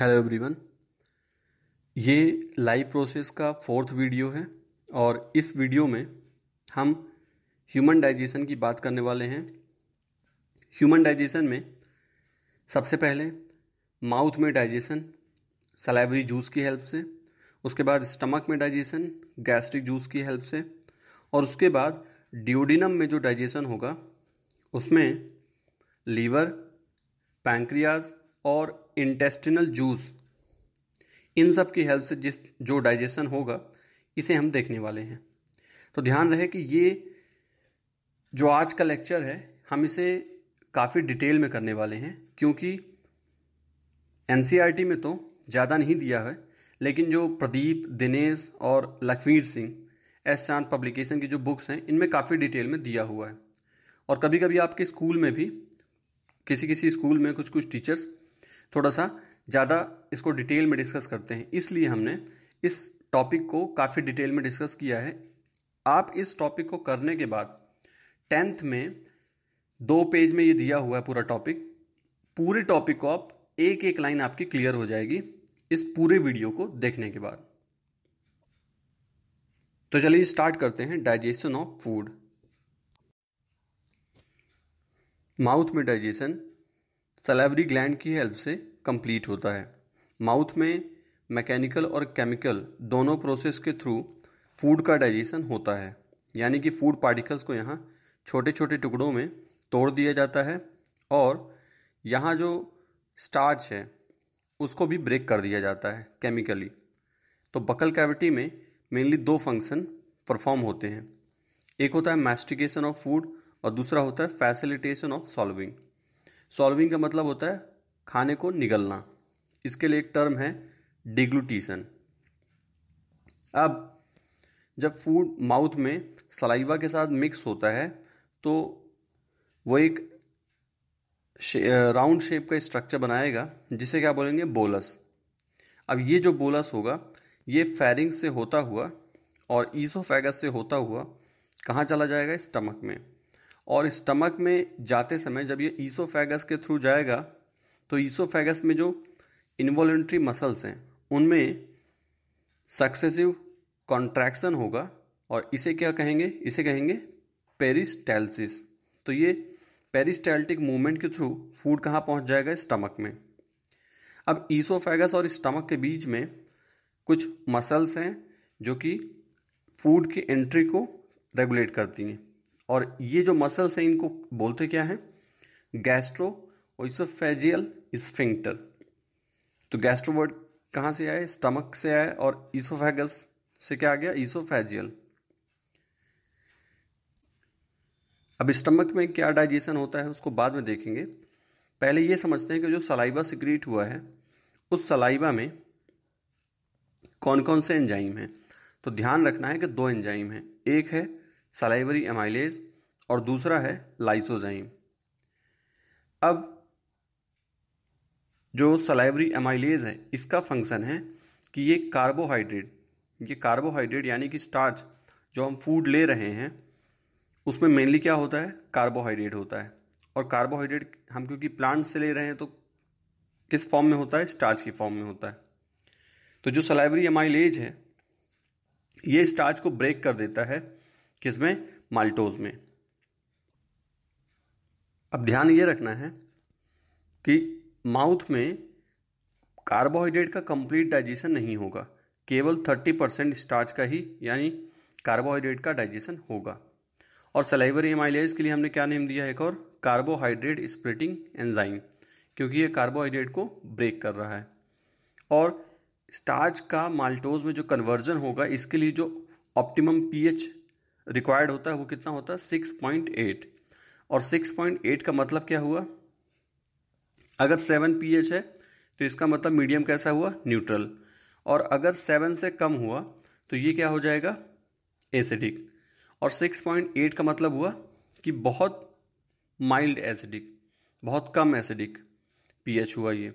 hello everyone ये live process का fourth video है और इस वीडियो में हम ह्यूमन डाइजेशन की बात करने वाले हैं ह्यूमन डाइजेशन में सबसे पहले माउथ में डाइजेशन सलाइवरी जूस की हेल्प से उसके बाद स्टमक में डाइजेशन गैस्ट्रिक जूस की हेल्प से और उसके बाद ड्यूडिनम में जो डाइजेशन होगा उसमें लीवर पैंक्रियाज और इंटेस्टिनल जूस इन सब की हेल्प से जिस जो डाइजेशन होगा इसे हम देखने वाले हैं तो ध्यान रहे कि ये जो आज का लेक्चर है हम इसे काफ़ी डिटेल में करने वाले हैं क्योंकि एन में तो ज़्यादा नहीं दिया है लेकिन जो प्रदीप दिनेश और लखवीर सिंह एस चांद पब्लिकेशन की जो बुक्स हैं इनमें काफ़ी डिटेल में दिया हुआ है और कभी कभी आपके स्कूल में भी किसी किसी स्कूल में कुछ कुछ टीचर्स थोड़ा सा ज़्यादा इसको डिटेल में डिस्कस करते हैं इसलिए हमने इस टॉपिक को काफ़ी डिटेल में डिस्कस किया है आप इस टॉपिक को करने के बाद टेंथ में दो पेज में ये दिया हुआ है पूरा टॉपिक पूरे टॉपिक को आप एक एक लाइन आपकी क्लियर हो जाएगी इस पूरे वीडियो को देखने के बाद तो चलिए स्टार्ट करते हैं डाइजेशन ऑफ फूड माउथ में डाइजेशन सलेवरी ग्लैंड की हेल्प से कंप्लीट होता है माउथ में मैकेनिकल और केमिकल दोनों प्रोसेस के थ्रू फूड का डाइजेशन होता है यानी कि फूड पार्टिकल्स को यहाँ छोटे छोटे टुकड़ों में तोड़ दिया जाता है और यहाँ जो स्टार्च है उसको भी ब्रेक कर दिया जाता है केमिकली तो बकल कैविटी में मेनली दो फंक्शन परफॉर्म होते हैं एक होता है मैस्टिकेशन ऑफ फूड और दूसरा होता है फैसिलिटेशन ऑफ सॉल्विंग सॉल्विंग का मतलब होता है खाने को निगलना इसके लिए एक टर्म है डिग्लूटीशन अब जब फूड माउथ में सलाइवा के साथ मिक्स होता है तो वो एक शे, राउंड शेप का स्ट्रक्चर बनाएगा जिसे क्या बोलेंगे बोलस अब ये जो बोलस होगा ये फेरिंग से होता हुआ और ईसोफेगस से होता हुआ कहाँ चला जाएगा स्टमक में और स्टमक में जाते समय जब ये ईसोफेगस के थ्रू जाएगा तो ईसोफेगस में जो इन्वॉलेंट्री मसल्स हैं उनमें सक्सेसिव कॉन्ट्रैक्शन होगा और इसे क्या कहेंगे इसे कहेंगे पेरिस्टैल्सिस तो ये पेरिस्टैल्टिक मूवमेंट के थ्रू फूड कहाँ पहुँच जाएगा स्टमक में अब ईसोफेगस और स्टमक के बीच में कुछ मसल्स हैं जो कि फूड की एंट्री को रेगुलेट करती हैं और ये जो मसल्स हैं इनको बोलते क्या हैं गैस्ट्रो और स्फिंक्टर तो गैस्ट्रो वर्ड कहाँ से आए स्टमक से आए और ईसोफेगस से क्या आ गया ईसोफेजियल अब स्टमक में क्या डाइजेशन होता है उसको बाद में देखेंगे पहले ये समझते हैं कि जो सलाइवा सिक्रीट हुआ है उस सलाइवा में कौन कौन से एंजाइम हैं तो ध्यान रखना है कि दो एंजाइम हैं एक है सलाइवरी एमाइलेज और दूसरा है लाइसोजाइम अब जो सलाइवरी एमाइलेज है इसका फंक्शन है कि ये कार्बोहाइड्रेट ये कार्बोहाइड्रेट यानी कि स्टार्च जो हम फूड ले रहे हैं उसमें मेनली क्या होता है कार्बोहाइड्रेट होता है और कार्बोहाइड्रेट हम क्योंकि प्लांट से ले रहे हैं तो किस फॉर्म में होता है स्टार्च की फॉर्म में होता है तो जो सलाइवरी एमाइलेज है ये स्टार्च को ब्रेक कर देता है किस में माल्टोज में अब ध्यान ये रखना है कि माउथ में कार्बोहाइड्रेट का कंप्लीट डाइजेशन नहीं होगा केवल 30 परसेंट स्टार्च का ही यानी कार्बोहाइड्रेट का डाइजेशन होगा और सलाइवरी एमाइलेज के लिए हमने क्या नेम दिया है एक और कार्बोहाइड्रेट स्प्लिटिंग एंजाइम क्योंकि ये कार्बोहाइड्रेट को ब्रेक कर रहा है और स्टार्च का माल्टोज में जो कन्वर्जन होगा इसके लिए जो ऑप्टिमम पीएच रिक्वायर्ड होता है वो कितना होता है सिक्स पॉइंट एट और सिक्स पॉइंट एट का मतलब क्या हुआ अगर सेवन पी एच है तो इसका मतलब मीडियम कैसा हुआ न्यूट्रल और अगर सेवन से कम हुआ तो ये क्या हो जाएगा एसिडिक और सिक्स पॉइंट एट का मतलब हुआ कि बहुत माइल्ड एसिडिक बहुत कम एसिडिक पी एच हुआ ये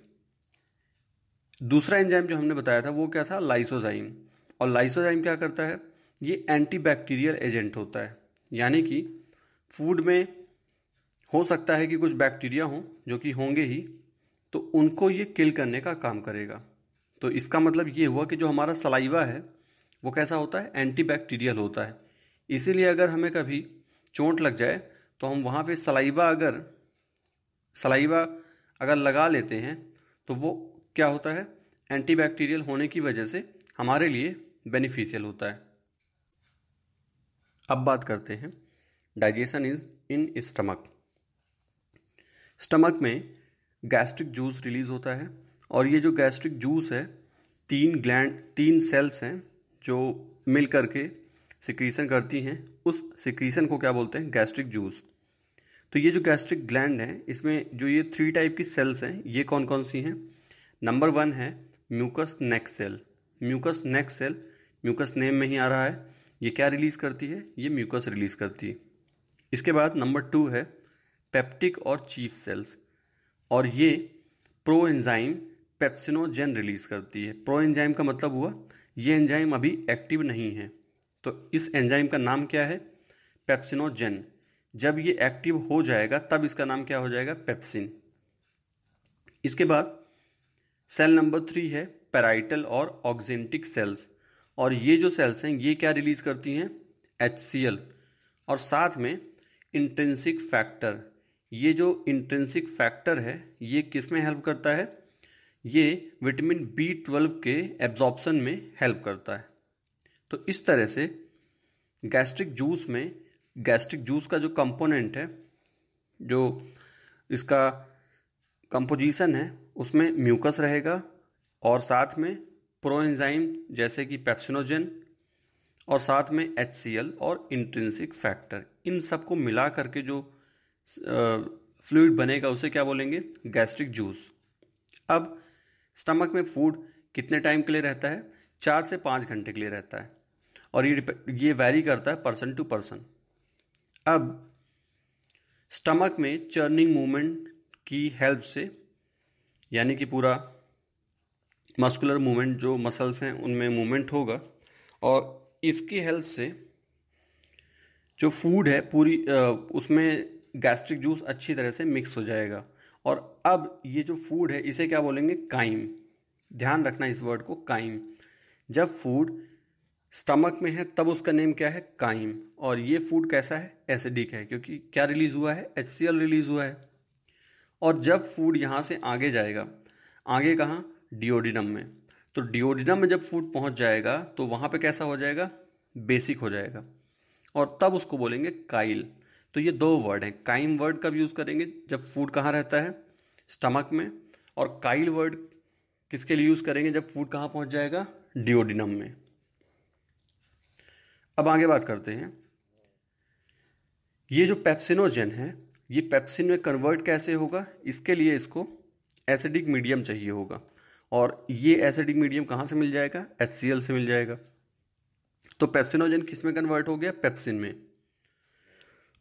दूसरा एंजाइम जो हमने बताया था वो क्या था लाइसोजाइम और लाइसोजाइम क्या करता है ये एंटीबैक्टीरियल एजेंट होता है यानी कि फूड में हो सकता है कि कुछ बैक्टीरिया हों जो कि होंगे ही तो उनको ये किल करने का काम करेगा तो इसका मतलब ये हुआ कि जो हमारा सलाइवा है वो कैसा होता है एंटीबैक्टीरियल होता है इसीलिए अगर हमें कभी चोट लग जाए तो हम वहाँ पे सलाइवा अगर सलाइवा अगर लगा लेते हैं तो वो क्या होता है एंटीबैक्टीरियल होने की वजह से हमारे लिए बेनिफिशियल होता है अब बात करते हैं digestion is in stomach stomach में गैस्ट्रिक जूस रिलीज होता है और ये जो गैस्ट्रिक जूस है तीन ग्लैंड तीन सेल्स हैं जो मिल कर के सिक्रीसन करती हैं उस सिक्रीसन को क्या बोलते हैं गैस्ट्रिक जूस तो ये जो गैस्ट्रिक ग्लैंड है इसमें जो ये थ्री टाइप की सेल्स हैं ये कौन कौन सी हैं नंबर वन है mucus neck cell mucus neck cell mucus name में ही आ रहा है ये क्या रिलीज़ करती है ये म्यूकस रिलीज़ करती है इसके बाद नंबर टू है पेप्टिक और चीफ सेल्स और ये प्रो एंजाइम पेप्सिनोजेन रिलीज़ करती है प्रो एंजाइम का मतलब हुआ ये एंजाइम अभी एक्टिव नहीं है तो इस एंजाइम का नाम क्या है पेप्सिनोजेन जब ये एक्टिव हो जाएगा तब इसका नाम क्या हो जाएगा पेप्सिन इसके बाद सेल नंबर थ्री है पेराइटल और ऑक्जेंटिक सेल्स और ये जो सेल्स हैं ये क्या रिलीज़ करती हैं एच और साथ में इंटेंसिक फैक्टर ये जो इंटेंसिक फैक्टर है ये किस में हेल्प करता है ये विटामिन बी ट्वेल्व के एब्जॉर्बसन में हेल्प करता है तो इस तरह से गैस्ट्रिक जूस में गैस्ट्रिक जूस का जो कंपोनेंट है जो इसका कंपोजिशन है उसमें म्यूकस रहेगा और साथ में प्रोएंजाइम जैसे कि पैप्सिनोजन और साथ में एच और इंट्रेंसिक फैक्टर इन सबको मिला करके जो फ्लूड बनेगा उसे क्या बोलेंगे गैस्ट्रिक जूस अब स्टमक में फूड कितने टाइम के लिए रहता है चार से पाँच घंटे के लिए रहता है और ये ये वैरी करता है पर्सन टू पर्सन अब स्टमक में चर्निंग मूवमेंट की हेल्प से यानी कि पूरा मस्कुलर मूवमेंट जो मसल्स हैं उनमें मूवमेंट होगा और इसकी हेल्प से जो फूड है पूरी उसमें गैस्ट्रिक जूस अच्छी तरह से मिक्स हो जाएगा और अब ये जो फूड है इसे क्या बोलेंगे काइम ध्यान रखना इस वर्ड को काइम जब फूड स्टमक में है तब उसका नेम क्या है काइम और ये फूड कैसा है एसिडिक है क्योंकि क्या रिलीज़ हुआ है एच रिलीज़ हुआ है और जब फूड यहाँ से आगे जाएगा आगे कहाँ डिओडिनम में तो डिओडिनम में जब फूड पहुंच जाएगा तो वहां पे कैसा हो जाएगा बेसिक हो जाएगा और तब उसको बोलेंगे काइल तो ये दो वर्ड हैं काइम वर्ड कब यूज़ करेंगे जब फूड कहाँ रहता है स्टमक में और काइल वर्ड किसके लिए यूज़ करेंगे जब फूड कहाँ पहुँच जाएगा डिओडिनम में अब आगे बात करते हैं ये जो पेप्सिनोजेन है ये पेप्सिन में कन्वर्ट कैसे होगा इसके लिए इसको एसिडिक मीडियम चाहिए होगा और ये एसिडिक मीडियम कहाँ से मिल जाएगा एच से मिल जाएगा तो पेप्सिनोजन किस में कन्वर्ट हो गया पेप्सिन में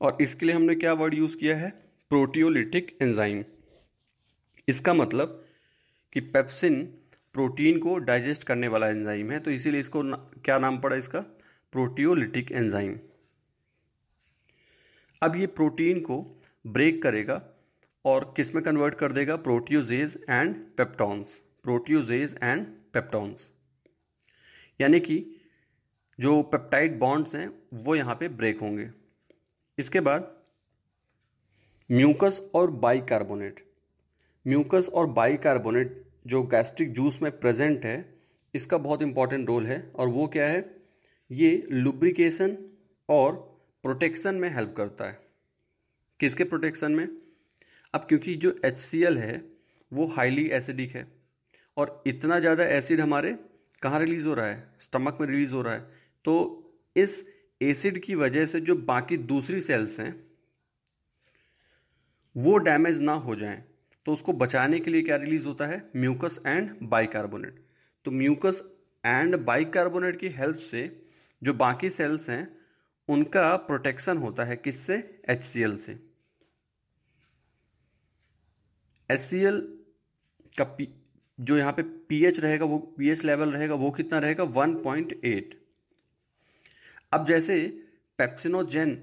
और इसके लिए हमने क्या वर्ड यूज़ किया है प्रोटियोलिटिक एंजाइम इसका मतलब कि पेप्सिन प्रोटीन को डाइजेस्ट करने वाला एंजाइम है तो इसीलिए इसको ना, क्या नाम पड़ा इसका प्रोटियोलिटिक एंजाइम अब ये प्रोटीन को ब्रेक करेगा और किस में कन्वर्ट कर देगा proteoses and peptones proteoses and peptones यानी कि जो पेप्टाइड बॉन्ड्स हैं वो यहाँ पे ब्रेक होंगे इसके बाद म्यूकस और बाइकार्बोनेट म्यूकस और बाइकार्बोनेट जो गैस्ट्रिक जूस में प्रेजेंट है इसका बहुत इंपॉर्टेंट रोल है और वो क्या है ये लुब्रिकेशन और प्रोटेक्शन में हेल्प करता है किसके प्रोटेक्शन में अब क्योंकि जो एच है वो हाईली एसिडिक है और इतना ज़्यादा एसिड हमारे कहाँ रिलीज़ हो रहा है स्टमक में रिलीज़ हो रहा है तो इस एसिड की वजह से जो बाकी दूसरी सेल्स हैं वो डैमेज ना हो जाएं तो उसको बचाने के लिए क्या रिलीज़ होता है म्यूकस एंड बाइकार्बोनेट तो म्यूकस एंड बाइकार्बोनेट की हेल्प से जो बाकी सेल्स हैं उनका प्रोटेक्शन होता है किससे एच से एच का पी जो यहाँ पे पीएच रहेगा वो पीएच लेवल रहेगा वो कितना रहेगा 1.8 अब जैसे पेप्सिनोजेन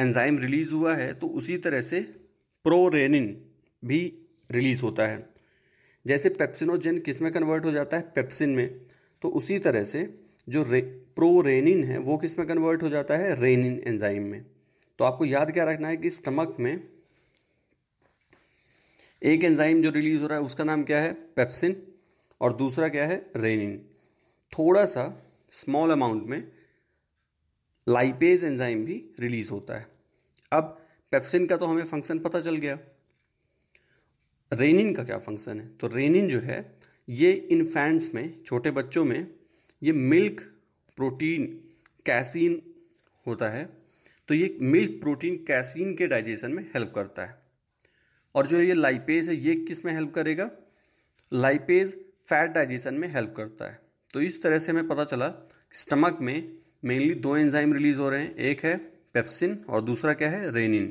एंजाइम रिलीज हुआ है तो उसी तरह से प्रोरेनिन भी रिलीज होता है जैसे पेप्सिनोजेन किस में कन्वर्ट हो जाता है पेप्सिन में तो उसी तरह से जो रे, प्रोरेनिन है वो किस में कन्वर्ट हो जाता है रेनिन एंजाइम में तो आपको याद क्या रखना है कि स्टमक में एक एंजाइम जो रिलीज़ हो रहा है उसका नाम क्या है पेप्सिन और दूसरा क्या है रेनिन थोड़ा सा स्मॉल अमाउंट में लाइपेज एंजाइम भी रिलीज़ होता है अब पेप्सिन का तो हमें फंक्शन पता चल गया रेनिन का क्या फंक्शन है तो रेनिन जो है ये इन्फैंट्स में छोटे बच्चों में ये मिल्क प्रोटीन कैसिन होता है तो ये मिल्क प्रोटीन कैसिन के डाइजेशन में हेल्प करता है और जो ये लाइपेज है ये किस में हेल्प करेगा लाइपेज फैट डाइजेशन में हेल्प करता है तो इस तरह से हमें पता चला कि स्टमक में मेनली दो एंजाइम रिलीज हो रहे हैं एक है पेप्सिन और दूसरा क्या है रेनिन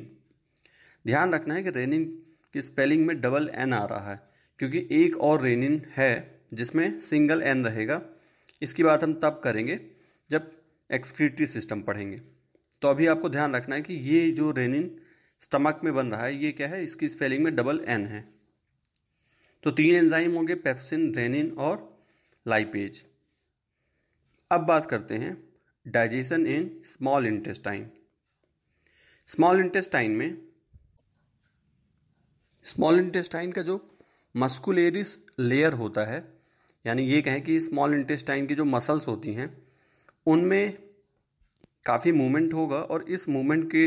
ध्यान रखना है कि रेनिन की स्पेलिंग में डबल एन आ रहा है क्योंकि एक और रेनिन है जिसमें सिंगल एन रहेगा इसकी बात हम तब करेंगे जब एक्सक्रीटरी सिस्टम पढ़ेंगे तो अभी आपको ध्यान रखना है कि ये जो रेनिन स्टमक में बन रहा है ये क्या है इसकी स्पेलिंग में डबल एन है तो तीन एंजाइम होंगे पेप्सिन रेनिन और लाइपेज अब बात करते हैं digestion in small intestine small intestine में स्मॉल इंटेस्टाइन का जो मस्कुलेरिस लेयर होता है यानी ये कहें कि स्मॉल इंटेस्टाइन की जो मसल्स होती हैं उनमें काफ़ी मूवमेंट होगा और इस मूवमेंट के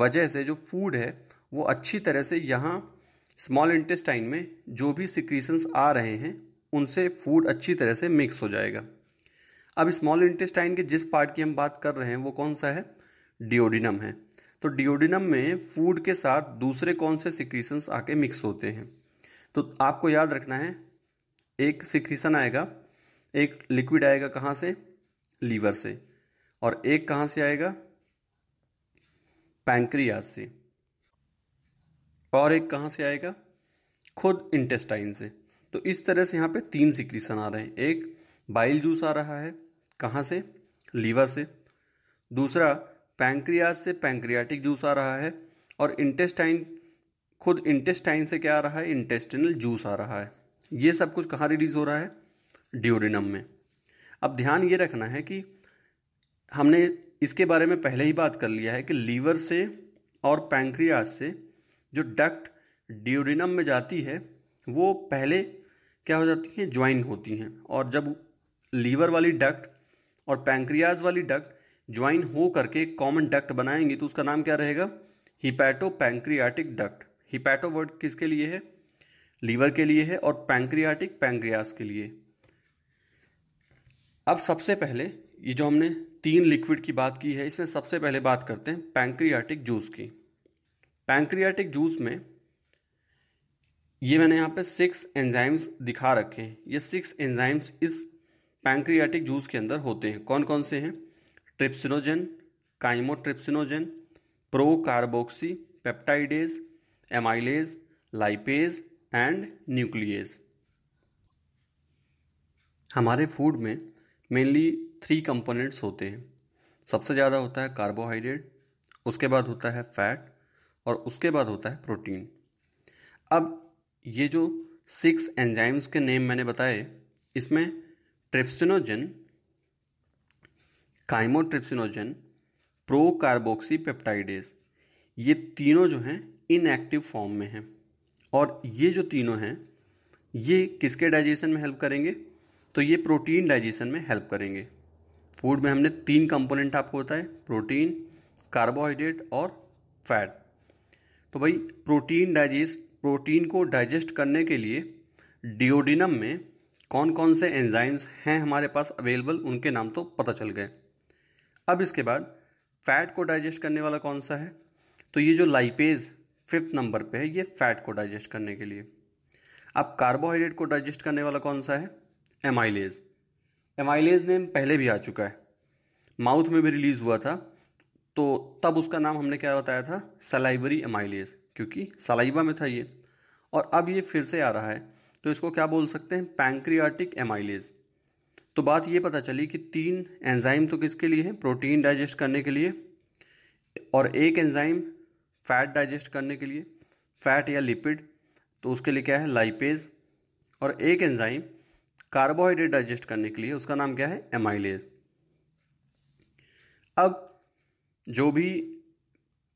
वजह से जो फूड है वो अच्छी तरह से यहाँ स्मॉल इंटेस्टाइन में जो भी सिक्रीशंस आ रहे हैं उनसे फूड अच्छी तरह से मिक्स हो जाएगा अब स्मॉल इंटेस्टाइन के जिस पार्ट की हम बात कर रहे हैं वो कौन सा है डिओडिनम है तो डिओडिनम में फूड के साथ दूसरे कौन से सिक्रीशंस आके मिक्स होते हैं तो आपको याद रखना है एक सिक्रीशन आएगा एक लिक्विड आएगा कहाँ से लीवर से और एक कहाँ से आएगा पैंक्रियाज से और एक कहाँ से आएगा खुद इंटेस्टाइन से तो इस तरह से यहाँ पे तीन सिक्रीसन आ रहे हैं एक बाइल जूस आ रहा है कहाँ से लीवर से दूसरा पैंक्रियाज से पैंक्रियाटिक जूस आ रहा है और इंटेस्टाइन खुद इंटेस्टाइन से क्या आ रहा है इंटेस्टिनल जूस आ रहा है ये सब कुछ कहाँ रिलीज़ हो रहा है ड्यूरिनम में अब ध्यान ये रखना है कि हमने इसके बारे में पहले ही बात कर लिया है कि लीवर से और पैंक्रियाज से जो डक्ट ड्यूरिनम में जाती है वो पहले क्या हो जाती हैं ज्वाइन होती हैं और जब लीवर वाली डक्ट और पैंक्रियाज वाली डक्ट ज्वाइन हो करके कॉमन डक्ट बनाएंगी तो उसका नाम क्या रहेगा hepato pancreatic duct hepato word किसके लिए है लीवर के लिए है और पैंक्रियाटिक पैंक्रियास के लिए अब सबसे पहले ये जो हमने तीन लिक्विड की बात की है इसमें सबसे पहले बात करते हैं पैंक्रियाटिक जूस की पैंक्रियाटिक जूस में ये मैंने यहाँ पे सिक्स एंजाइम्स दिखा रखे हैं ये सिक्स एंजाइम्स इस पैंक्रियाटिक जूस के अंदर होते हैं कौन कौन से हैं trypsinogen chymotrypsinogen procarboxypeptidase amylase lipase and nuclease हमारे फूड में मेनली थ्री कंपोनेंट्स होते हैं सबसे ज़्यादा होता है कार्बोहाइड्रेट उसके बाद होता है फैट और उसके बाद होता है प्रोटीन अब ये जो सिक्स एंजाइम्स के नेम मैंने बताए इसमें trypsinogen chymotrypsinogen procarboxypeptidase ये तीनों जो हैं इनएक्टिव फॉर्म में हैं और ये जो तीनों हैं ये किसके डाइजेशन में हेल्प करेंगे तो ये प्रोटीन डाइजेशन में हेल्प करेंगे फूड में हमने तीन कंपोनेंट आपको होता है प्रोटीन कार्बोहाइड्रेट और फैट तो भाई प्रोटीन डाइजेस्ट प्रोटीन को डाइजेस्ट करने के लिए डिओडिनम में कौन कौन से एंजाइम्स हैं हमारे पास अवेलेबल उनके नाम तो पता चल गए अब इसके बाद फैट को डाइजेस्ट करने वाला कौन सा है तो ये जो लाइपेज फिफ्थ नंबर पे है ये फैट को डाइजेस्ट करने के लिए अब कार्बोहाइड्रेट को डाइजेस्ट करने वाला कौन सा है एमाइलेज एमाइलेज नेम पहले भी आ चुका है माउथ में भी रिलीज़ हुआ था तो तब उसका नाम हमने क्या बताया था सलाइवरी एमाइलेज क्योंकि सलाइवा में था ये और अब ये फिर से आ रहा है तो इसको क्या बोल सकते हैं पैंक्रियाटिक एमाइलेज तो बात ये पता चली कि तीन एंजाइम तो किसके लिए हैं प्रोटीन डाइजेस्ट करने के लिए और एक एंजाइम फैट डाइजेस्ट करने के लिए फैट या लिपिड तो उसके लिए क्या है लाइपेज और एक एंजाइम कार्बोहाइड्रेट डाइजेस्ट करने के लिए उसका नाम क्या है एमाइलेज अब जो भी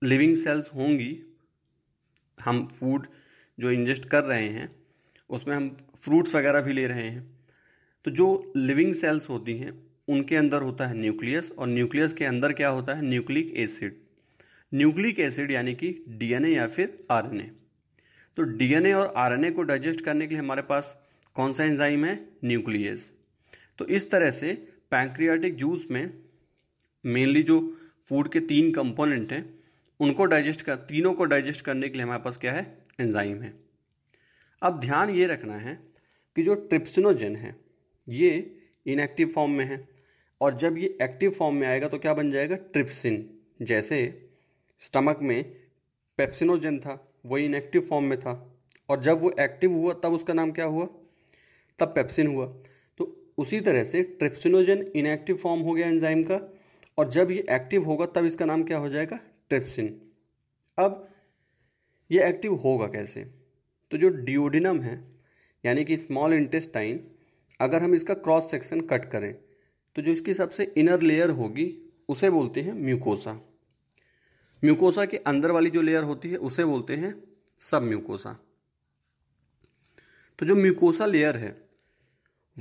लिविंग सेल्स होंगी हम फूड जो इंजेस्ट कर रहे हैं उसमें हम फ्रूट्स वगैरह भी ले रहे हैं तो जो लिविंग सेल्स होती हैं उनके अंदर होता है न्यूक्लियस और न्यूक्लियस के अंदर क्या होता है न्यूक्लिक एसिड न्यूक्लिक एसिड यानी कि डीएनए या फिर आरएनए तो डीएनए और आरएनए को डाइजेस्ट करने के लिए हमारे पास कौन सा एंजाइम है न्यूक्लियस तो इस तरह से पैंक्रियाटिक जूस में मेनली जो फूड के तीन कंपोनेंट हैं उनको डाइजेस्ट कर तीनों को डाइजेस्ट करने के लिए हमारे पास क्या है एंजाइम है अब ध्यान ये रखना है कि जो ट्रिप्सिनोजन है ये इनएक्टिव फॉर्म में है और जब ये एक्टिव फॉर्म में आएगा तो क्या बन जाएगा ट्रिप्सिन जैसे स्टमक में पेप्सिनोजन था वो इनएक्टिव फॉर्म में था और जब वो एक्टिव हुआ तब उसका नाम क्या हुआ तब पेप्सिन हुआ तो उसी तरह से ट्रिप्सिनोजन इनएक्टिव फॉर्म हो गया एंजाइम का और जब ये एक्टिव होगा तब इसका नाम क्या हो जाएगा ट्रिप्सिन अब ये एक्टिव होगा कैसे तो जो डिओडिनम है यानी कि स्मॉल इंटेस्टाइन अगर हम इसका क्रॉस सेक्शन कट करें तो जो इसकी सबसे इनर लेयर होगी उसे बोलते हैं म्यूकोसा म्यूकोसा के अंदर वाली जो लेयर होती है उसे बोलते हैं सब म्यूकोसा तो जो म्यूकोसा लेयर है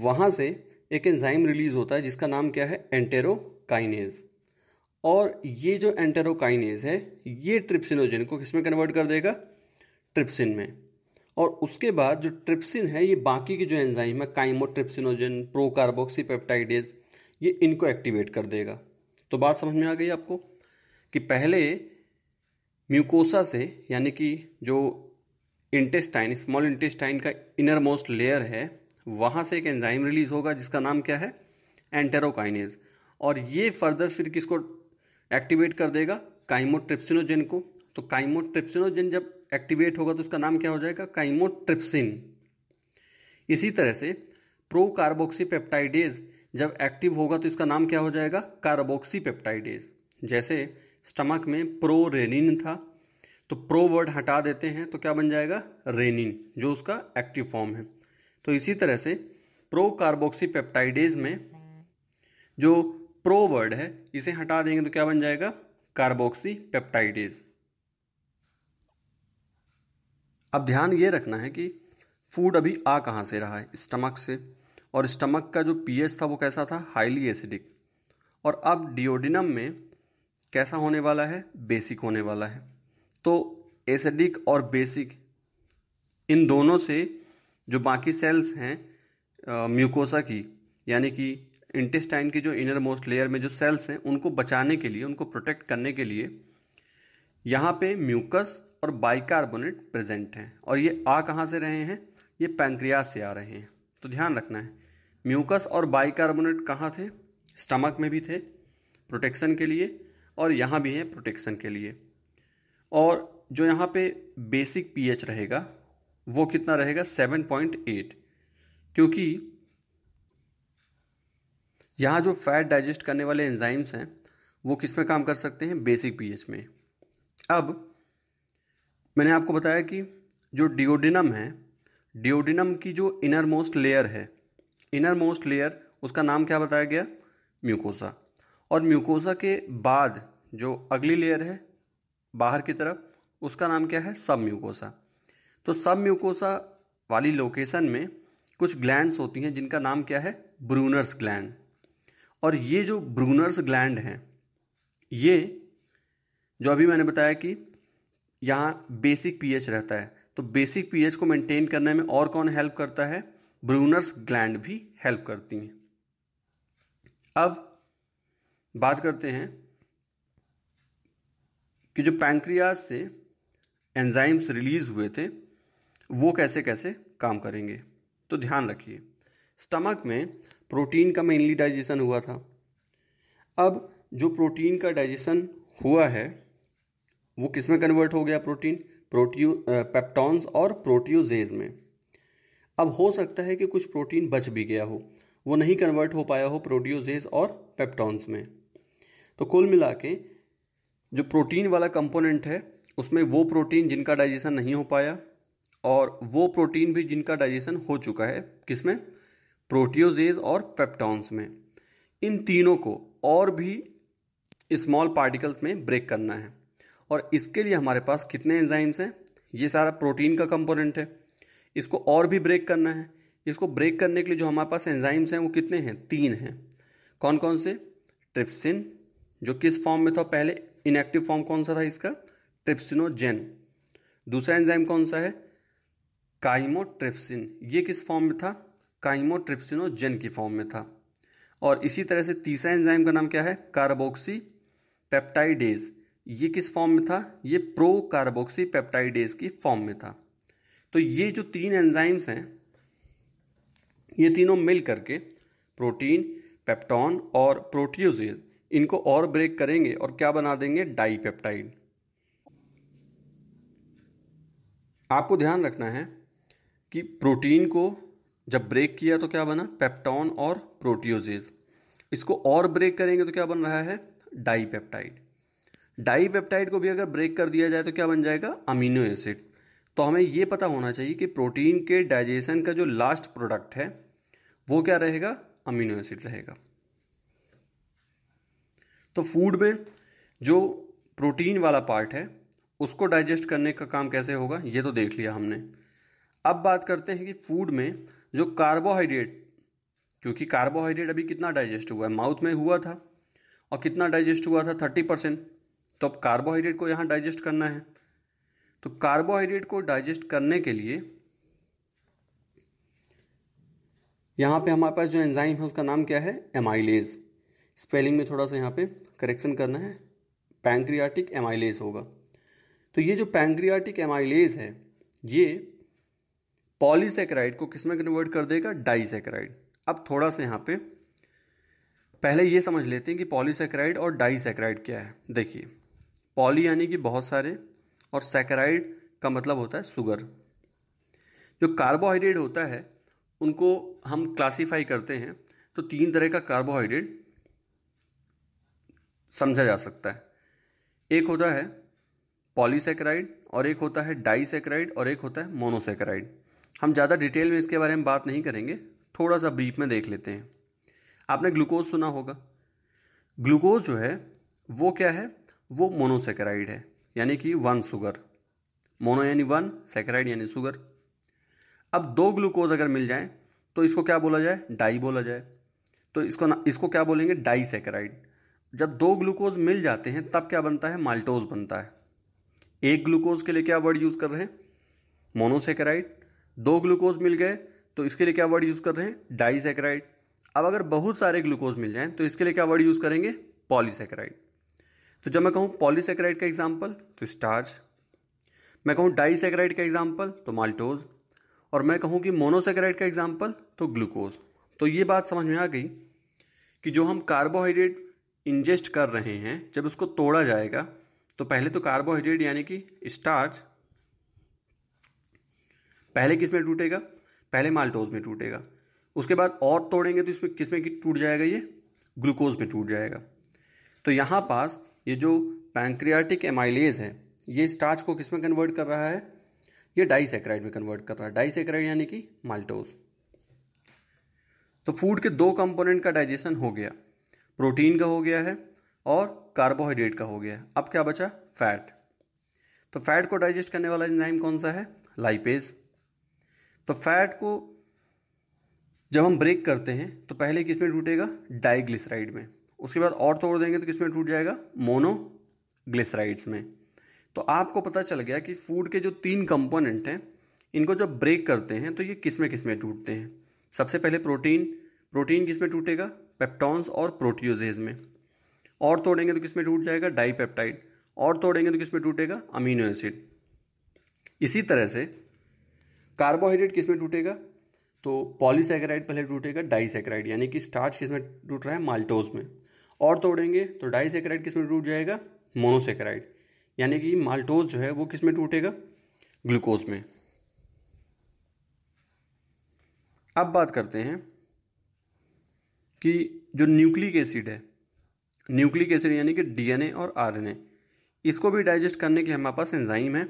वहाँ से एक एंजाइम रिलीज होता है जिसका नाम क्या है एंटेरोकाइनेज और ये जो एंटेरोकाइनेज है ये ट्रिप्सिनोजन को किस में कन्वर्ट कर देगा ट्रिप्सिन में और उसके बाद जो ट्रिप्सिन है ये बाकी के जो एंजाइम है काइमोट्रिप्सिनोजन प्रोकार्बोक्सीपेप्टाइडेज ये इनको एक्टिवेट कर देगा तो बात समझ में आ गई आपको कि पहले म्यूकोसा से यानी कि जो इंटेस्टाइन स्मॉल इंटेस्टाइन का इनर मोस्ट लेयर है वहाँ से एक एंजाइम रिलीज होगा जिसका नाम क्या है एंटेरोकाइनेज और ये फर्दर फिर किसको एक्टिवेट कर देगा काइमोट्रिप्सिनोजेन को तो काइमोट्रिप्सिनोजेन जब एक्टिवेट होगा तो उसका नाम क्या हो जाएगा काइमोट्रिप्सिन इसी तरह से प्रो कार्बोक्सीपेप्टाइडेज जब एक्टिव होगा तो इसका नाम क्या हो जाएगा तो कार्बोक्सीपेप्टाइडेज जैसे स्टमक में प्रो रेनिन था तो प्रो वर्ड हटा देते हैं तो क्या बन जाएगा रेनिन जो उसका एक्टिव फॉर्म है तो इसी तरह से प्रो कार्बोक्सी पेप्टाइडेज में जो प्रो वर्ड है इसे हटा देंगे तो क्या बन जाएगा कार्बोक्सी पेप्टाइडेज अब ध्यान ये रखना है कि फूड अभी आ कहाँ से रहा है स्टमक से और स्टमक का जो पीएच था वो कैसा था हाईली एसिडिक और अब डिओडिनम में कैसा होने वाला है बेसिक होने वाला है तो एसिडिक और बेसिक इन दोनों से जो बाकी सेल्स हैं म्यूकोसा की यानी कि इंटेस्टाइन की जो इनर मोस्ट लेयर में जो सेल्स हैं उनको बचाने के लिए उनको प्रोटेक्ट करने के लिए यहाँ पे म्यूकस और बाइकार्बोनेट प्रेजेंट हैं और ये आ कहाँ से रहे हैं ये पैंक्रियाज से आ रहे हैं तो ध्यान रखना है म्यूकस और बाइकार्बोनेट कहाँ थे स्टमक में भी थे प्रोटेक्शन के लिए और यहाँ भी हैं प्रोटेक्शन के लिए और जो यहाँ पे बेसिक पीएच रहेगा वो कितना रहेगा सेवन पॉइंट एट क्योंकि यहाँ जो फैट डाइजेस्ट करने वाले एंजाइम्स हैं वो किस में काम कर सकते हैं बेसिक पीएच में अब मैंने आपको बताया कि जो डिओडिनम है डिओडिनम की जो इनर मोस्ट लेयर है इनर मोस्ट लेयर उसका नाम क्या बताया गया म्यूकोसा और म्यूकोसा के बाद जो अगली लेयर है बाहर की तरफ उसका नाम क्या है सब म्यूकोसा तो सब म्यूकोसा वाली लोकेशन में कुछ ग्लैंड्स होती हैं जिनका नाम क्या है ब्रूनर्स ग्लैंड और ये जो ब्रूनर्स ग्लैंड हैं ये जो अभी मैंने बताया कि यहाँ बेसिक पीएच रहता है तो बेसिक पीएच को मेंटेन करने में और कौन हेल्प करता है ब्रूनर्स ग्लैंड भी हेल्प करती हैं अब बात करते हैं कि जो पैंक्रियाज से एंजाइम्स रिलीज हुए थे वो कैसे कैसे काम करेंगे तो ध्यान रखिए स्टमक में प्रोटीन का मेनली डाइजेशन हुआ था अब जो प्रोटीन का डाइजेशन हुआ है वो किस में कन्वर्ट हो गया प्रोटीन प्रोटियो पेप्टॉन्स और प्रोटियोजेज में अब हो सकता है कि कुछ प्रोटीन बच भी गया हो वो नहीं कन्वर्ट हो पाया हो प्रोटियोजेज और पेप्टॉन्स में तो कुल मिला के जो प्रोटीन वाला कंपोनेंट है उसमें वो प्रोटीन जिनका डाइजेशन नहीं हो पाया और वो प्रोटीन भी जिनका डाइजेशन हो चुका है किसमें प्रोटियोजेज और पेप्टॉन्स में इन तीनों को और भी स्मॉल पार्टिकल्स में ब्रेक करना है और इसके लिए हमारे पास कितने एंजाइम्स हैं ये सारा प्रोटीन का कंपोनेंट है इसको और भी ब्रेक करना है इसको ब्रेक करने के लिए जो हमारे पास एंजाइम्स हैं वो कितने हैं तीन हैं कौन कौन से ट्रिप्सिन जो किस फॉर्म में था पहले इनएक्टिव फॉर्म कौन सा था इसका ट्रिप्सिनोजेन दूसरा एंजाइम कौन सा है काइमोट्रिप्सिन ये किस फॉर्म में था काइमोट्रिप्सिनोजेन की फॉर्म में था और इसी तरह से तीसरा एंजाइम का नाम क्या है कार्बोक्सी पेप्टाइडेज ये किस फॉर्म में था ये प्रो कार्बोक्सी पेप्टाइडेज की फॉर्म में था तो ये जो तीन एंजाइम्स हैं ये तीनों मिल करके प्रोटीन पेप्टॉन और प्रोटियोजेज इनको और ब्रेक करेंगे और क्या बना देंगे डाईपेप्टाइड आपको ध्यान रखना है कि प्रोटीन को जब ब्रेक किया तो क्या बना पेप्टॉन और प्रोटियोजेज इसको और ब्रेक करेंगे तो क्या बन रहा है डाईपेप्टाइड डाईपेप्टाइड को भी अगर ब्रेक कर दिया जाए तो क्या बन जाएगा अमीनो एसिड तो हमें यह पता होना चाहिए कि प्रोटीन के डाइजेशन का जो लास्ट प्रोडक्ट है वो क्या रहेगा अमीनो एसिड रहेगा तो फूड में जो प्रोटीन वाला पार्ट है उसको डाइजेस्ट करने का काम कैसे होगा ये तो देख लिया हमने अब बात करते हैं कि फूड में जो कार्बोहाइड्रेट क्योंकि कार्बोहाइड्रेट अभी कितना डाइजेस्ट हुआ है माउथ में हुआ था और कितना डाइजेस्ट हुआ था थर्टी परसेंट तो अब कार्बोहाइड्रेट को यहाँ डाइजेस्ट करना है तो कार्बोहाइड्रेट को डाइजेस्ट करने के लिए यहाँ पे हमारे पास जो एंजाइम है उसका नाम क्या है एमाइलेज स्पेलिंग में थोड़ा सा यहाँ पे करेक्शन करना है पैंक्रियाटिक एमाइलेज होगा तो ये जो पैंक्रियाटिक एमाइलेज है ये पॉलीसेक्राइड को किसमें कन्वर्ट कर देगा डाईसेक्राइड अब थोड़ा सा यहाँ पे पहले ये समझ लेते हैं कि पॉलीसेक्राइड और डाईसेक्राइड क्या है देखिए पॉली यानी कि बहुत सारे और सेक्राइड का मतलब होता है सुगर जो कार्बोहाइड्रेट होता है उनको हम क्लासीफाई करते हैं तो तीन तरह का कार्बोहाइड्रेट समझा जा सकता है एक होता है पॉलीसेक्राइड और एक होता है डाईसेक्राइड और एक होता है मोनोसेक्राइड हम ज़्यादा डिटेल में इसके बारे में बात नहीं करेंगे थोड़ा सा ब्रीफ में देख लेते हैं आपने ग्लूकोज सुना होगा ग्लूकोज जो है वो क्या है वो मोनोसेकेराइड है यानी कि वन शुगर मोनो यानी वन सेकेराइड यानी शुगर अब दो ग्लूकोज अगर मिल जाए तो इसको क्या बोला जाए डाई बोला जाए तो इसको ना इसको क्या बोलेंगे डाई सेकेराइड जब दो ग्लूकोज मिल जाते हैं तब क्या बनता है माल्टोज बनता है एक ग्लूकोज के लिए क्या वर्ड यूज़ कर रहे हैं मोनोसेकेराइड दो ग्लूकोज मिल गए तो इसके लिए क्या वर्ड यूज़ कर रहे हैं डाईसेक्राइड अब अगर बहुत सारे ग्लूकोज मिल जाएं तो इसके लिए क्या वर्ड यूज़ करेंगे पॉलीसेक्राइड तो जब मैं कहूँ पॉलीसेक्राइड का एग्जाम्पल तो स्टार्च मैं कहूँ डाईसेक्राइड का एग्जाम्पल तो माल्टोज और मैं कहूँ कि मोनोसेक्राइड का एग्जाम्पल तो ग्लूकोज तो ये बात समझ में आ गई कि जो हम कार्बोहाइड्रेट इंजेस्ट कर रहे हैं जब उसको तोड़ा जाएगा तो पहले तो कार्बोहाइड्रेट यानी कि स्टार्च पहले किस में टूटेगा पहले माल्टोज में टूटेगा उसके बाद और तोड़ेंगे तो इसमें किस में टूट जाएगा ये ग्लूकोज में टूट जाएगा तो यहाँ पास ये जो पैंक्रियाटिक एमाइलेज है ये स्टार्च को किस में कन्वर्ट कर रहा है ये डाइसेक्राइड में कन्वर्ट कर रहा है डाइसेक्राइड यानी कि माल्टोज तो फूड के दो कंपोनेंट का डाइजेशन हो गया प्रोटीन का हो गया है और कार्बोहाइड्रेट का हो गया है अब क्या बचा फैट तो फैट को डाइजेस्ट करने वाला एंजाइम कौन सा है लाइपेज तो फैट को जब हम ब्रेक करते हैं तो पहले किस में टूटेगा डाइग्लिसराइड में उसके बाद और तोड़ देंगे तो किस में टूट जाएगा मोनो ग्लिसराइड्स में तो आपको पता चल गया कि फूड के जो तीन कंपोनेंट हैं इनको जब ब्रेक करते हैं तो ये किस में किस में टूटते हैं सबसे पहले प्रोटीन प्रोटीन किस में टूटेगा पेप्टॉन्स और प्रोटियोजेज में और तोड़ेंगे तो किस में टूट जाएगा डाईपेप्टाइड और तोड़ेंगे तो किस में टूटेगा अमीनो एसिड इसी तरह से कार्बोहाइड्रेट किस में टूटेगा तो पॉलीसेकेराइड पहले टूटेगा डाईसेकेराइड यानी कि स्टार्च किस में टूट रहा है माल्टोज में और तोड़ेंगे तो डाईसेकेराइड किस में टूट जाएगा मोनोसेकेराइड यानी कि माल्टोज जो है वो किस में टूटेगा ग्लूकोज में अब बात करते हैं कि जो न्यूक्लिक एसिड है न्यूक्लिक एसिड यानी कि डीएनए और आरएनए इसको भी डाइजेस्ट करने के लिए हमारे पास एंजाइम है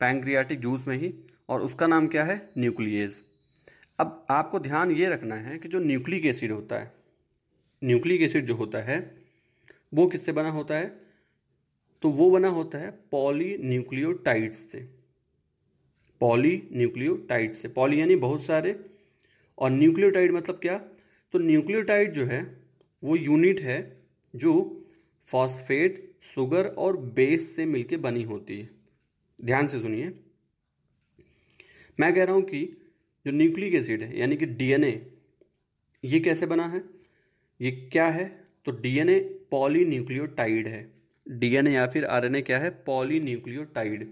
पैंक्रियाटिक जूस में ही और उसका नाम क्या है न्यूक्लियस अब आपको ध्यान ये रखना है कि जो न्यूक्लिक एसिड होता है न्यूक्लिक एसिड जो होता है वो किससे बना होता है तो वो बना होता है पॉली न्यूक्लियोटाइड्स से पॉली न्यूक्लियोटाइड से पॉली यानी बहुत सारे और न्यूक्लियोटाइड मतलब क्या तो न्यूक्लियोटाइड जो है वो यूनिट है जो फॉस्फेट सुगर और बेस से मिलके बनी होती है ध्यान से सुनिए मैं कह रहा हूँ कि जो न्यूक्लिक एसिड है यानी कि डीएनए ये कैसे बना है ये क्या है तो डीएनए न्यूक्लियोटाइड है डीएनए या फिर आरएनए क्या है पॉली न्यूक्लियोटाइड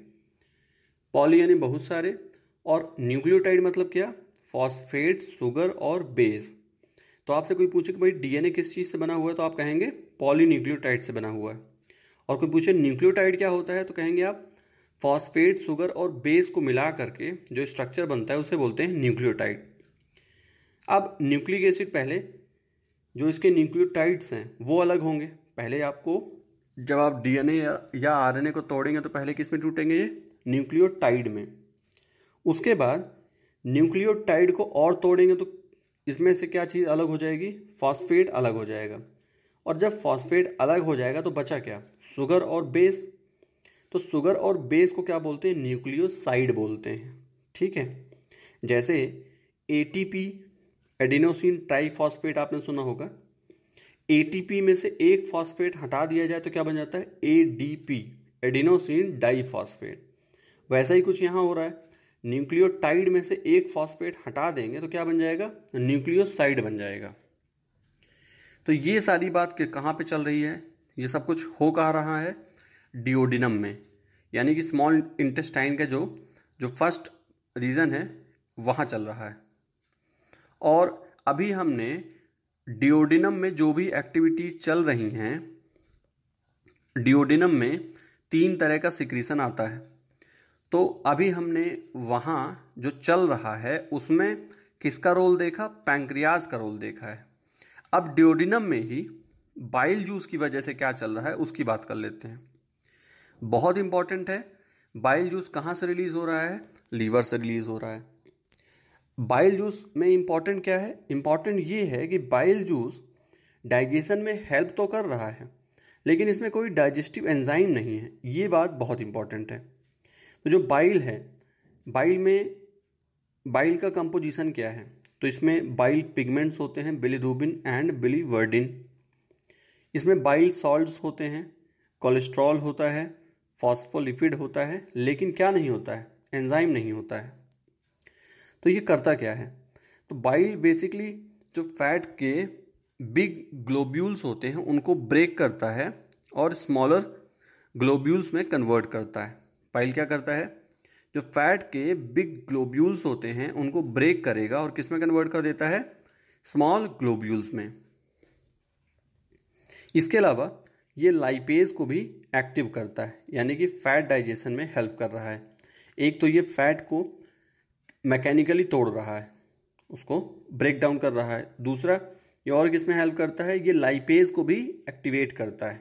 पॉली यानी बहुत सारे और न्यूक्लियोटाइड मतलब क्या फॉस्फेट सुगर और बेस तो आपसे कोई पूछे कि भाई डीएनए किस चीज़ से बना हुआ है तो आप कहेंगे पॉली न्यूक्लियोटाइड से बना हुआ है और कोई पूछे न्यूक्लियोटाइड क्या होता है तो कहेंगे आप फॉस्फेट शुगर और बेस को मिला करके जो स्ट्रक्चर बनता है उसे बोलते हैं न्यूक्लियोटाइड अब न्यूक्लिक एसिड पहले जो इसके न्यूक्लियोटाइड्स हैं वो अलग होंगे पहले आपको जब आप डीएनए या आरएनए को तोड़ेंगे तो पहले किस में टूटेंगे ये न्यूक्लियोटाइड में उसके बाद न्यूक्लियोटाइड को और तोड़ेंगे तो इसमें से क्या चीज़ अलग हो जाएगी फॉस्फेट अलग हो जाएगा और जब फॉस्फेट अलग हो जाएगा तो बचा क्या शुगर और बेस तो सुगर और बेस को क्या बोलते हैं न्यूक्लियोसाइड बोलते हैं ठीक है जैसे एटीपी एडिनोसिन ट्राइफॉस्फेट आपने सुना होगा एटीपी में से एक फॉस्फेट हटा दिया जाए तो क्या बन जाता है एडीपी एडिनोसिन डाइफॉस्फेट वैसा ही कुछ यहाँ हो रहा है न्यूक्लियोटाइड में से एक फॉस्फेट हटा देंगे तो क्या बन जाएगा न्यूक्लियोसाइड बन जाएगा तो ये सारी बात कहाँ पे चल रही है ये सब कुछ हो कहा रहा है डिओडिनम में यानी कि स्मॉल इंटेस्टाइन का जो जो फर्स्ट रीज़न है वहाँ चल रहा है और अभी हमने डिओडिनम में जो भी एक्टिविटीज चल रही हैं डिओडिनम में तीन तरह का सिक्रीसन आता है तो अभी हमने वहाँ जो चल रहा है उसमें किसका रोल देखा पैंक्रियाज का रोल देखा है अब डिओडिनम में ही बाइल जूस की वजह से क्या चल रहा है उसकी बात कर लेते हैं बहुत इंपॉर्टेंट है बाइल जूस कहाँ से रिलीज हो रहा है लीवर से रिलीज हो रहा है बाइल जूस में इम्पॉर्टेंट क्या है इम्पॉर्टेंट ये है कि बाइल जूस डाइजेशन में हेल्प तो कर रहा है लेकिन इसमें कोई डाइजेस्टिव एंजाइम नहीं है ये बात बहुत इंपॉर्टेंट है तो जो बाइल है बाइल में बाइल का कंपोजिशन क्या है तो इसमें बाइल पिगमेंट्स होते हैं बिलीरूबिन एंड बिलीवर्डिन इसमें बाइल सॉल्ट्स होते हैं कोलेस्ट्रॉल होता है फॉस्फोलिपिड होता है लेकिन क्या नहीं होता है एंजाइम नहीं होता है तो ये करता क्या है तो बाइल बेसिकली जो फैट के बिग ग्लोब्यूल्स होते हैं उनको ब्रेक करता है और स्मॉलर ग्लोब्यूल्स में कन्वर्ट करता है बाइल क्या करता है जो फैट के बिग ग्लोब्यूल्स होते हैं उनको ब्रेक करेगा और किस में कन्वर्ट कर देता है स्मॉल ग्लोब्यूल्स में इसके अलावा ये लाइपेज को भी एक्टिव करता है यानी कि फैट डाइजेशन में हेल्प कर रहा है एक तो ये फैट को मैकेनिकली तोड़ रहा है उसको ब्रेक डाउन कर रहा है दूसरा ये और किस में हेल्प करता है ये लाइपेज को भी एक्टिवेट करता है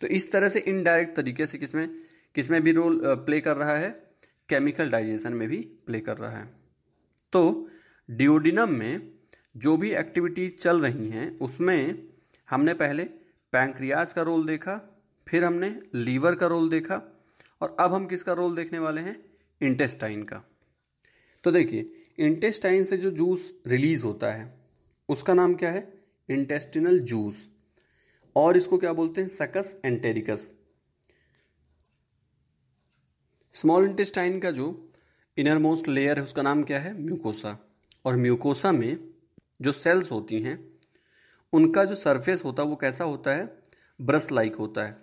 तो इस तरह से इनडायरेक्ट तरीके से किसमें किसमें भी रोल प्ले कर रहा है केमिकल डाइजेशन में भी प्ले कर रहा है तो डिओडिनम में जो भी एक्टिविटीज चल रही हैं उसमें हमने पहले पैंक्रियाज का रोल देखा फिर हमने लीवर का रोल देखा और अब हम किसका रोल देखने वाले हैं इंटेस्टाइन का तो देखिए इंटेस्टाइन से जो जूस रिलीज होता है उसका नाम क्या है इंटेस्टिनल जूस और इसको क्या बोलते हैं सकस एंटेरिकस स्मॉल इंटेस्टाइन का जो इनर मोस्ट लेयर है उसका नाम क्या है म्यूकोसा और म्यूकोसा में जो सेल्स होती हैं उनका जो सरफेस होता है वो कैसा होता है ब्रश लाइक होता है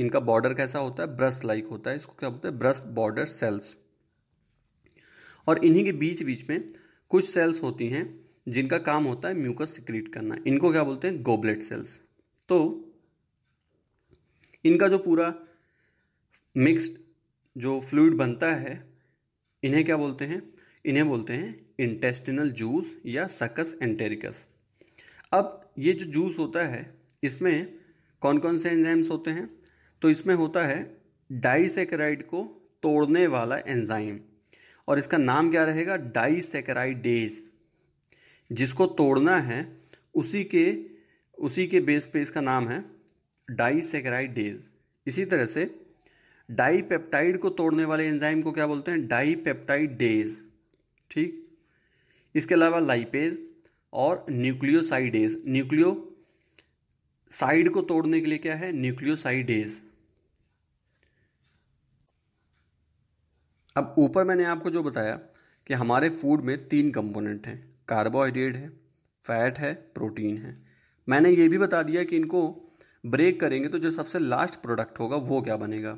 इनका बॉर्डर कैसा होता है ब्रश लाइक होता है इसको क्या बोलते हैं ब्रश बॉर्डर सेल्स और इन्हीं के बीच बीच में कुछ सेल्स होती हैं जिनका काम होता है म्यूकस सिक्रीट करना इनको क्या बोलते हैं गोबलेट सेल्स तो इनका जो पूरा मिक्स्ड जो फ्लूड बनता है इन्हें क्या बोलते हैं इन्हें बोलते हैं इंटेस्टिनल जूस या सकस एंटेरिकस अब ये जो जूस होता है इसमें कौन कौन से एंजाइम्स होते हैं तो इसमें होता है डाइसेकेराइड को तोड़ने वाला एंजाइम और इसका नाम क्या रहेगा डाईसेकेराइडेज जिसको तोड़ना है उसी के उसी के बेस पे इसका नाम है डाईसेकेराइडेज इसी तरह से डाइपेप्टाइड को तोड़ने वाले एंजाइम को क्या बोलते हैं डाईपेप्टाइडेज ठीक इसके अलावा लाइपेज और न्यूक्लियोसाइडेज न्यूक्लियो साइड को तोड़ने के लिए क्या है न्यूक्लियोसाइडेज अब ऊपर मैंने आपको जो बताया कि हमारे फूड में तीन कंपोनेंट हैं कार्बोहाइड्रेट है फैट है प्रोटीन है मैंने ये भी बता दिया कि इनको ब्रेक करेंगे तो जो सबसे लास्ट प्रोडक्ट होगा वो क्या बनेगा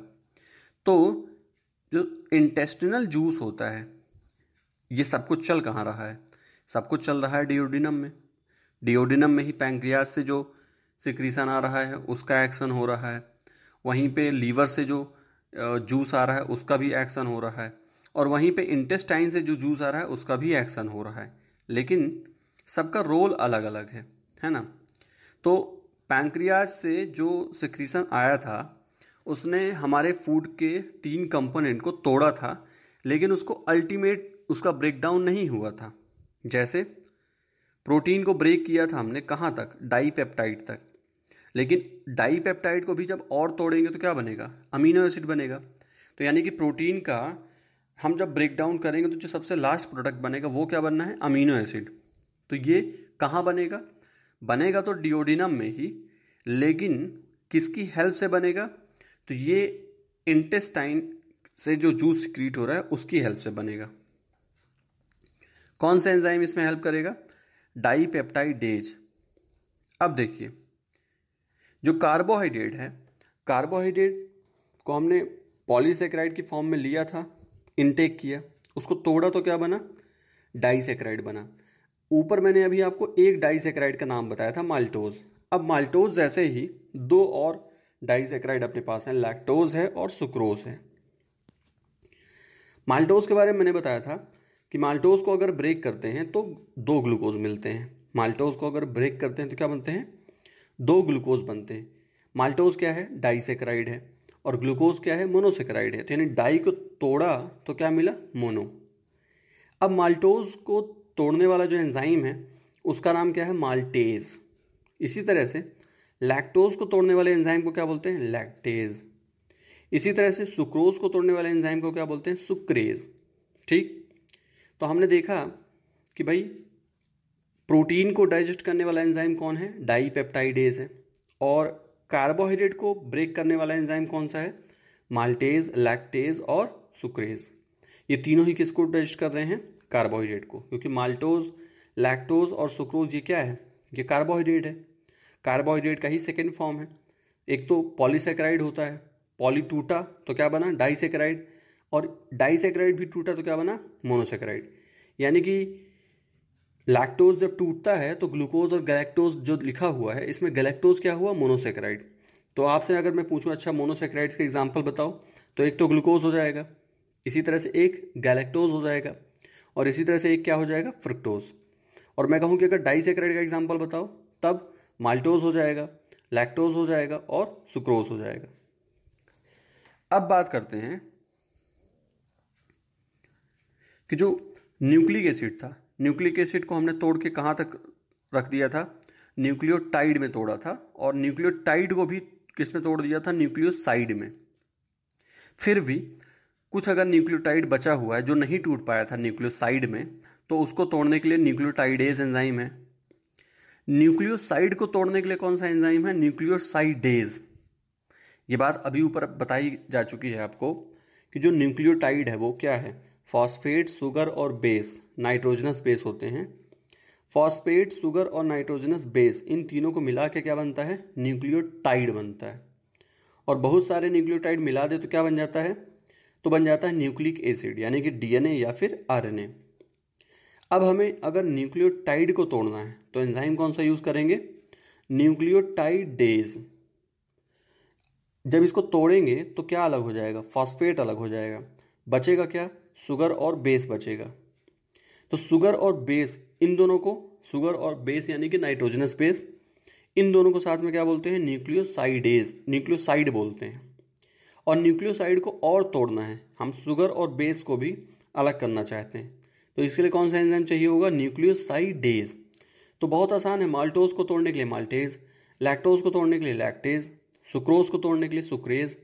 तो जो इंटेस्टिनल जूस होता है ये सब कुछ चल कहाँ रहा है सब कुछ चल रहा है डिओडिनम में डिओडिनम में ही पैंक्रियाज से जो सिक्रीसन आ रहा है उसका एक्शन हो रहा है वहीं पे लीवर से जो जूस आ रहा है उसका भी एक्शन हो रहा है और वहीं पे इंटेस्टाइन से जो जूस आ रहा है उसका भी एक्शन हो रहा है लेकिन सबका रोल अलग अलग है है ना तो पैंक्रियाज से जो सिक्रीसन आया था उसने हमारे फूड के तीन कंपोनेंट को तोड़ा था लेकिन उसको अल्टीमेट उसका ब्रेकडाउन नहीं हुआ था जैसे प्रोटीन को ब्रेक किया था हमने कहाँ तक डाईपेप्टाइड तक लेकिन डाईपेप्टाइड को भी जब और तोड़ेंगे तो क्या बनेगा अमीनो एसिड बनेगा तो यानी कि प्रोटीन का हम जब ब्रेक डाउन करेंगे तो जो सबसे लास्ट प्रोडक्ट बनेगा वो क्या बनना है अमीनो एसिड तो ये कहाँ बनेगा बनेगा तो डिओडिनम में ही लेकिन किसकी हेल्प से बनेगा तो ये इंटेस्टाइन से जो जूस क्रिएट हो रहा है उसकी हेल्प से बनेगा कौन सा एंजाइम इसमें हेल्प करेगा डाईपेप्टाइडेज अब देखिए जो कार्बोहाइड्रेट है कार्बोहाइड्रेट को हमने पॉलीसेक्राइड की फॉर्म में लिया था इनटेक किया उसको तोड़ा तो क्या बना डाइसेक्राइड बना ऊपर मैंने अभी आपको एक डाइसेक्राइड का नाम बताया था माल्टोज अब माल्टोज जैसे ही दो और डाइसेक्राइड अपने पास हैं लैक्टोज है और सुक्रोज है माल्टोज के बारे में मैंने बताया था कि माल्टोज को अगर ब्रेक करते हैं तो दो ग्लूकोज मिलते हैं माल्टोज को अगर ब्रेक करते हैं तो क्या बनते हैं दो ग्लूकोज बनते हैं माल्टोज क्या है डाइसेक्राइड है और ग्लूकोज क्या है मोनोसेक्राइड है तो यानी डाई को तोड़ा तो क्या मिला मोनो अब माल्टोज को तोड़ने वाला जो एंजाइम है उसका नाम क्या है माल्टेज इसी तरह से लैक्टोज को तोड़ने वाले एंजाइम को क्या बोलते हैं लैक्टेज इसी तरह से सुक्रोज को तोड़ने वाले एंजाइम को क्या बोलते हैं सुक्रेज ठीक तो हमने देखा कि भाई प्रोटीन को डाइजेस्ट करने वाला एंजाइम कौन है डाईपेप्टाइडेज है और कार्बोहाइड्रेट को ब्रेक करने वाला एंजाइम कौन सा है माल्टेज लैक्टेज और सुक्रेज ये तीनों ही किसको डाइजेस्ट कर रहे हैं कार्बोहाइड्रेट को क्योंकि माल्टोज लैक्टोज और सुक्रोज ये क्या है ये कार्बोहाइड्रेट है कार्बोहाइड्रेट का ही सेकेंड फॉर्म है एक तो पॉलीसेक्राइड होता है पॉलीटूटा तो क्या बना डाईसेक्राइड और डाइसेक्राइड भी टूटा तो क्या बना मोनोसेक्राइड यानी कि लैक्टोज जब टूटता है तो ग्लूकोज और गैलेक्टोज जो लिखा हुआ है इसमें गैलेक्टोज क्या हुआ मोनोसेक्राइड तो आपसे अगर मैं पूछूं अच्छा मोनोसेक्राइड्स का एग्जाम्पल बताओ तो एक तो ग्लूकोज हो जाएगा इसी तरह से एक गैलेक्टोज हो जाएगा और इसी तरह से एक क्या हो जाएगा फ्रुक्टोज और मैं कहूँ कि अगर डाइसेक्राइड का एग्जाम्पल बताओ तब माल्टोज हो जाएगा लैक्टोज हो जाएगा और सुक्रोज हो जाएगा अब बात करते हैं कि जो न्यूक्लिक एसिड था न्यूक्लिक एसिड को हमने तोड़ के कहाँ तक रख दिया था न्यूक्लियोटाइड में तोड़ा था और न्यूक्लियोटाइड को भी किसने तोड़ दिया था न्यूक्लियोसाइड में फिर भी कुछ अगर न्यूक्लियोटाइड बचा हुआ है जो नहीं टूट पाया था न्यूक्लियोसाइड में तो उसको तोड़ने के लिए न्यूक्लियोटाइडेज एंजाइम है न्यूक्लियोसाइड को तोड़ने के लिए कौन सा एंजाइम है न्यूक्लियोसाइडेज ये बात अभी ऊपर बताई जा चुकी है आपको कि जो न्यूक्लियोटाइड है वो क्या है फॉस्फेट सुगर और बेस नाइट्रोजनस बेस होते हैं फॉस्फेट सुगर और नाइट्रोजनस बेस इन तीनों को मिला के क्या बनता है न्यूक्लियोटाइड बनता है और बहुत सारे न्यूक्लियोटाइड मिला दे तो क्या बन जाता है तो बन जाता है न्यूक्लिक एसिड यानी कि डीएनए या फिर आरएनए अब हमें अगर न्यूक्लियोटाइड को तोड़ना है तो एंजाइम कौन सा यूज़ करेंगे न्यूक्लियोटाइडेज जब इसको तोड़ेंगे तो क्या अलग हो जाएगा फॉस्फेट अलग हो जाएगा बचेगा क्या शुगर और बेस बचेगा तो शुगर और बेस इन दोनों को शुगर और बेस यानी कि नाइट्रोजनस बेस इन दोनों को साथ में क्या बोलते हैं न्यूक्लियोसाइडेज न्यूक्लियोसाइड बोलते हैं और न्यूक्लियोसाइड को और तोड़ना है हम शुगर और बेस को भी अलग करना चाहते हैं तो इसके लिए कौन सा एंजाइम चाहिए होगा न्यूक्लियोसाइडेज तो बहुत आसान है माल्टोज को तोड़ने के लिए माल्टेज लैक्टोज को तोड़ने के लिए लैक्टेज सुक्रोज को तोड़ने के लिए सुक्रेज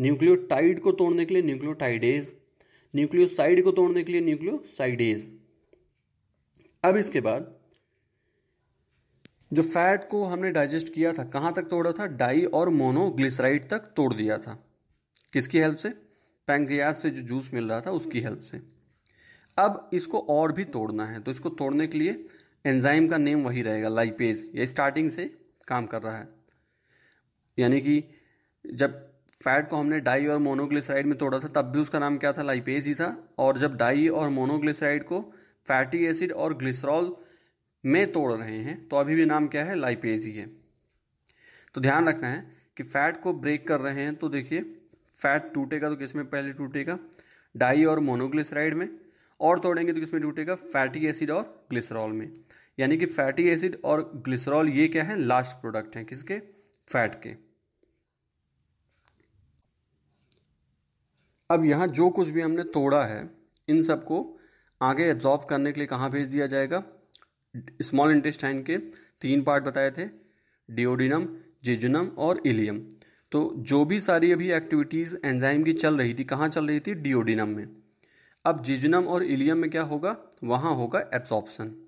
न्यूक्लियोटाइड को तोड़ने के लिए न्यूक्लियोटाइडेज न्यूक्लियोसाइड को तोड़ने के लिए न्यूक्लियोसाइडेज अब इसके बाद जो फैट को हमने डाइजेस्ट किया था कहां तक तोड़ा था डाई और मोनोग्लिसराइड तक तोड़ दिया था किसकी हेल्प से पैंक्रियाज से जो जूस मिल रहा था उसकी हेल्प से अब इसको और भी तोड़ना है तो इसको तोड़ने के लिए एंजाइम का नेम वही रहेगा लाइपेज ये स्टार्टिंग से काम कर रहा है यानी कि जब फैट को हमने डाई और मोनोग्लिसराइड में तोड़ा था तब भी उसका नाम क्या था लाइपेज ही था और जब डाई और मोनोग्लिसराइड को फैटी एसिड और ग्लिसरॉल में तोड़ रहे हैं तो अभी भी नाम क्या है लाइपेज ही है तो ध्यान रखना है कि फैट को ब्रेक कर रहे हैं तो देखिए फैट टूटेगा तो किस में पहले टूटेगा डाई और मोनोग्लिसराइड में और तोड़ेंगे तो किसमें टूटेगा फैटी एसिड और ग्लिसरॉल में यानी कि फैटी एसिड और ग्लिसरॉल ये क्या है लास्ट प्रोडक्ट हैं किसके फैट के अब यहाँ जो कुछ भी हमने तोड़ा है इन सबको आगे एब्जॉर्व करने के लिए कहाँ भेज दिया जाएगा स्मॉल इंटेस्टाइन के तीन पार्ट बताए थे डिओडिनम जेजुनम और इलियम तो जो भी सारी अभी एक्टिविटीज़ एंजाइम की चल रही थी कहाँ चल रही थी डिओडिनम में अब जिजनम और इलियम में क्या होगा वहाँ होगा एब्जॉर्प्शन